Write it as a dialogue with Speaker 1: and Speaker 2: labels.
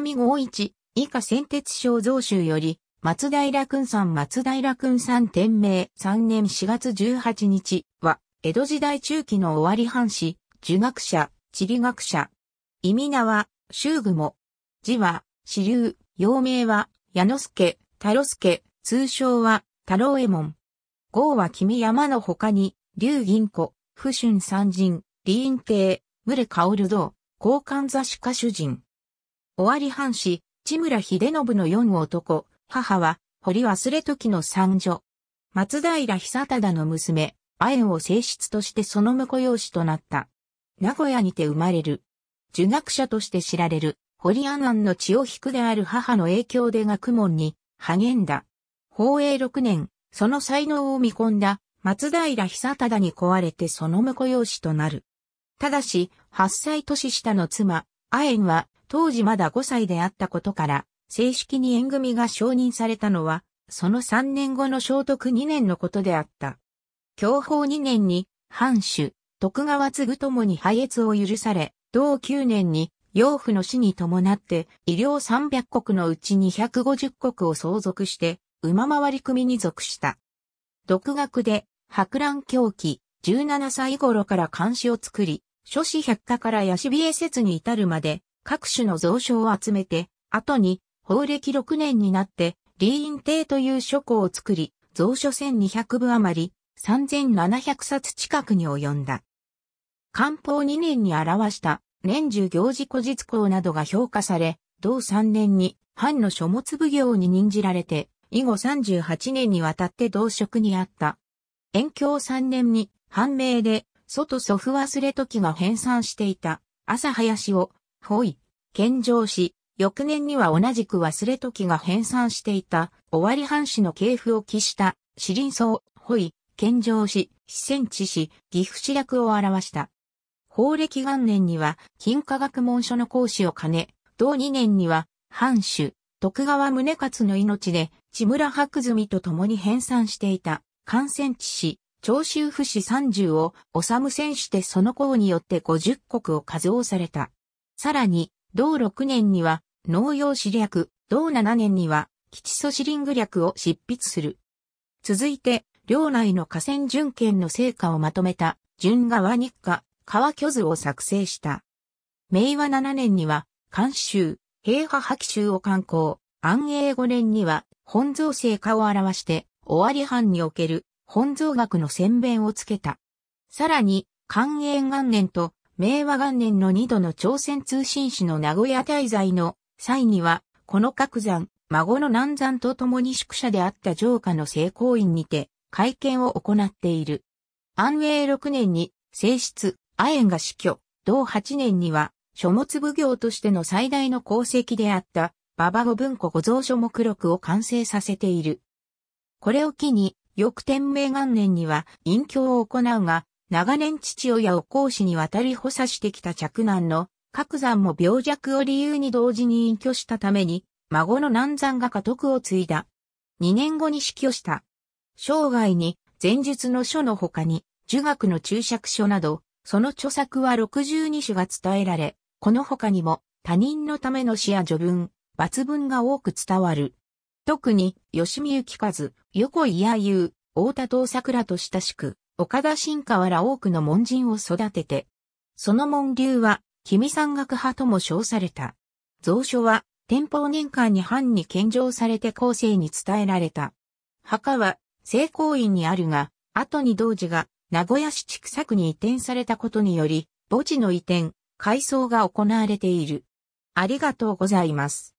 Speaker 1: 南五一、以下先鉄省増州より、松平君ん松平君ん天明3年4月18日は、江戸時代中期の終わり藩士、儒学者、地理学者。意味名は、修具も。字は、支流、陽名は、矢之助、太郎助、通称は、太郎右衛門。号は君山の他に、竜銀子、不春三人、李院亭、群れ薫道、交換座歯家主人。尾張藩士、千村秀信の四男、母は、堀忘れ時の三女。松平久忠の娘、亜鉛を正室としてその婿養子となった。名古屋にて生まれる。儒学者として知られる、堀安安の血を引くである母の影響で学問に励んだ。宝永六年、その才能を見込んだ松平久忠に壊れてその婿養子となる。ただし、8歳年下の妻、亜鉛は当時まだ5歳であったことから、正式に縁組が承認されたのは、その3年後の聖徳2年のことであった。享保2年に、藩主、徳川継ともに敗越を許され、同9年に、養父の死に伴って、医療300国のうち250国を相続して、馬回り組に属した。独学で、博覧狂気、17歳頃から漢詩を作り、諸子百科からヤシビエ説に至るまで、各種の蔵書を集めて、後に、法暦6年になって、李院帝という書庫を作り、蔵書1200部余り、3700冊近くに及んだ。官報2年に表した年中行事古実行などが評価され、同3年に藩の書物奉行に任じられて、以後38年にわたって同職にあった。延教3年に、判明で、外祖父忘れ時が編纂していた、朝林をほい、献上し、翌年には同じく忘れ時が編纂していた、尾張藩士の系譜を記した、四輪草、ほい、献上し、四川地市、岐阜市略を表した。法暦元年には、金科学文書の講師を兼ね、同2年には、藩主、徳川宗勝の命で、千村白住と共に編纂していた、感染地市、長州府市30を、治戦士でその功によって50国を数をされた。さらに、同6年には、農用史略、同7年には、基地素シリング略を執筆する。続いて、領内の河川巡検の成果をまとめた、順川日課、川巨図を作成した。明和7年には、監修、平和破棄集を刊行、安永5年には、本造成果を表して、尾張藩における、本草学の宣弁をつけた。さらに、寛永元年と明和元年の2度の朝鮮通信使の名古屋滞在の際には、この角山、孫の南山と共に宿舎であった城下の成功院にて、会見を行っている。安永6年に、正室、亜鉛が死去、同8年には、書物奉行としての最大の功績であった、馬場五文庫御蔵書目録を完成させている。これを機に、翌天明元年には、隠居を行うが、長年父親を講師に渡り補佐してきた着難の、各山も病弱を理由に同時に隠居したために、孫の南山が家督を継いだ。2年後に死去した。生涯に、前述の書の他に、儒学の注釈書など、その著作は62種が伝えられ、この他にも、他人のための詩や序文、抜文が多く伝わる。特に、吉見幸和、横井弥優、大田藤桜と親しく、岡田新河原多くの門人を育てて、その門流は、君山岳派とも称された。蔵書は、天保年間に藩に献上されて後世に伝えられた。墓は、聖光院にあるが、後に同時が、名古屋市畜作に移転されたことにより、墓地の移転、改装が行われている。ありがとうございます。